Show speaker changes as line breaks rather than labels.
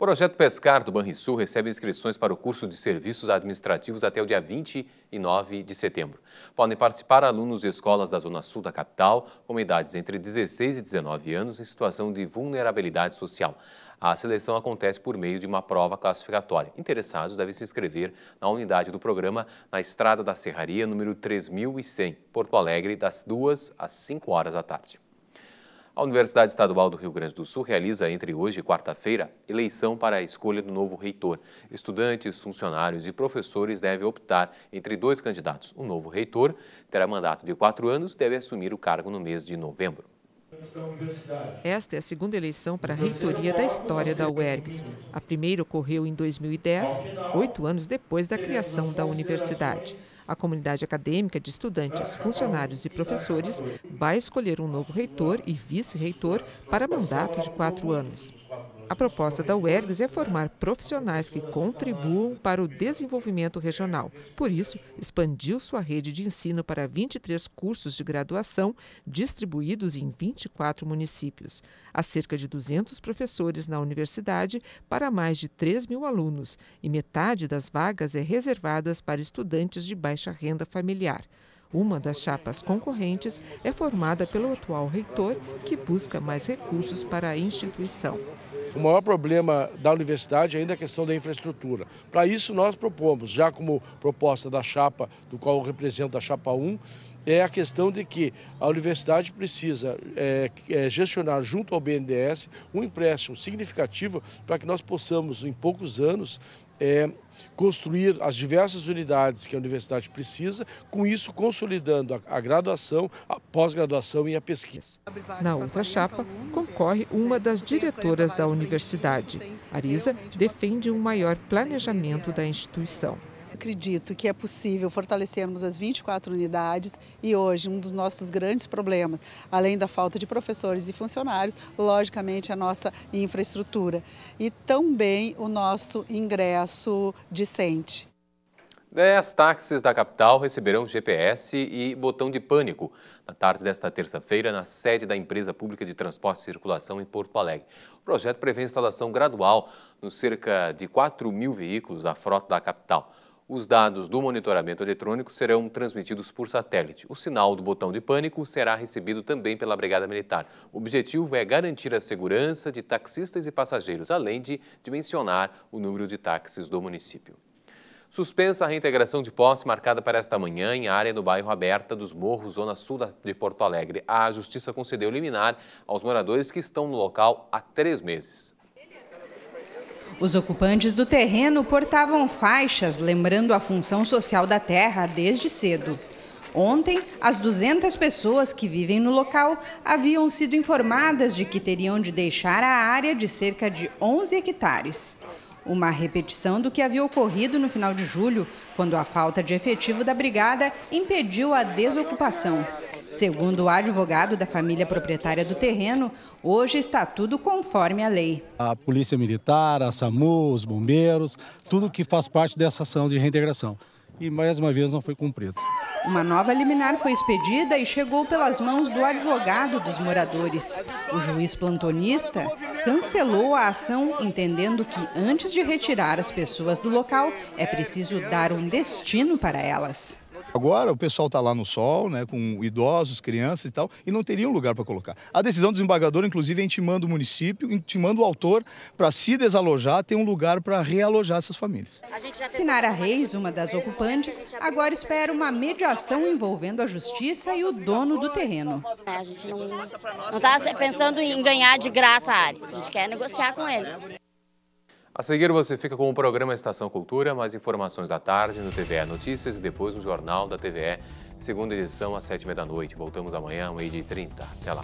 O projeto Pescar do Banrisul recebe inscrições para o curso de serviços administrativos até o dia 29 de setembro. Podem participar alunos de escolas da Zona Sul da capital, com idades entre 16 e 19 anos, em situação de vulnerabilidade social. A seleção acontece por meio de uma prova classificatória. Interessados devem se inscrever na unidade do programa na Estrada da Serraria, número 3100, Porto Alegre, das 2 às 5 horas da tarde. A Universidade Estadual do Rio Grande do Sul realiza entre hoje e quarta-feira eleição para a escolha do novo reitor. Estudantes, funcionários e professores devem optar entre dois candidatos. O novo reitor terá mandato de quatro anos e deve assumir o cargo no mês de novembro.
É Esta é a segunda eleição para a reitoria da história da UERGS. A primeira ocorreu em 2010, oito anos depois da criação da universidade. A comunidade acadêmica de estudantes, funcionários e professores vai escolher um novo reitor e vice-reitor para mandato de quatro anos. A proposta da UERGS é formar profissionais que contribuam para o desenvolvimento regional. Por isso, expandiu sua rede de ensino para 23 cursos de graduação distribuídos em 24 municípios. Há cerca de 200 professores na universidade para mais de 3 mil alunos e metade das vagas é reservadas para estudantes de baixa renda familiar. Uma das chapas concorrentes é formada pelo atual reitor, que busca mais recursos para a instituição. O maior problema da universidade ainda é a questão da infraestrutura. Para isso, nós propomos, já como proposta da chapa, do qual eu represento a chapa 1, é a questão de que a universidade precisa é, é, gestionar junto ao BNDES um empréstimo significativo para que nós possamos, em poucos anos, é construir as diversas unidades que a universidade precisa, com isso consolidando a graduação, a pós-graduação e a pesquisa. Na outra chapa, concorre uma das diretoras da universidade. Arisa defende um maior planejamento da instituição. Acredito que é possível
fortalecermos as 24 unidades e hoje um dos nossos grandes problemas, além da falta de professores e funcionários, logicamente a nossa infraestrutura e também o nosso ingresso decente.
10 táxis da capital receberão GPS e botão de pânico na tarde desta terça-feira na sede da empresa pública de transporte e circulação em Porto Alegre. O projeto prevê a instalação gradual nos cerca de 4 mil veículos da frota da capital. Os dados do monitoramento eletrônico serão transmitidos por satélite. O sinal do botão de pânico será recebido também pela Brigada Militar. O objetivo é garantir a segurança de taxistas e passageiros, além de dimensionar o número de táxis do município. Suspensa a reintegração de posse marcada para esta manhã em área do bairro Aberta dos Morros, zona sul de Porto Alegre. A Justiça concedeu liminar aos moradores que estão no local há três meses.
Os ocupantes do terreno portavam faixas lembrando a função social da terra desde cedo. Ontem, as 200 pessoas que vivem no local haviam sido informadas de que teriam de deixar a área de cerca de 11 hectares. Uma repetição do que havia ocorrido no final de julho, quando a falta de efetivo da brigada impediu a desocupação. Segundo o advogado da família proprietária do terreno, hoje está tudo conforme a lei. A Polícia Militar, a SAMU, os bombeiros, tudo que faz parte dessa ação de reintegração. E mais uma vez não foi cumprido. Uma nova liminar foi expedida e chegou pelas mãos do advogado dos moradores. O juiz plantonista cancelou a ação, entendendo que antes de retirar as pessoas do local, é preciso dar um destino para elas.
Agora o pessoal está lá no sol, né, com idosos, crianças e tal, e não teria um lugar para colocar. A decisão do desembargador, inclusive, é intimando o município, intimando o autor para se desalojar, ter um lugar para realojar essas famílias.
Sinara Reis, uma das né? ocupantes, agora espera uma mediação envolvendo a justiça e o dono do terreno.
a gente não
está pensando em ganhar de graça a área, a gente quer negociar com ele.
A seguir você fica com o programa Estação Cultura, mais informações à tarde no TVE Notícias e depois no Jornal da TVE, segunda edição às sete e meia da noite. Voltamos amanhã, meio de trinta. Até lá.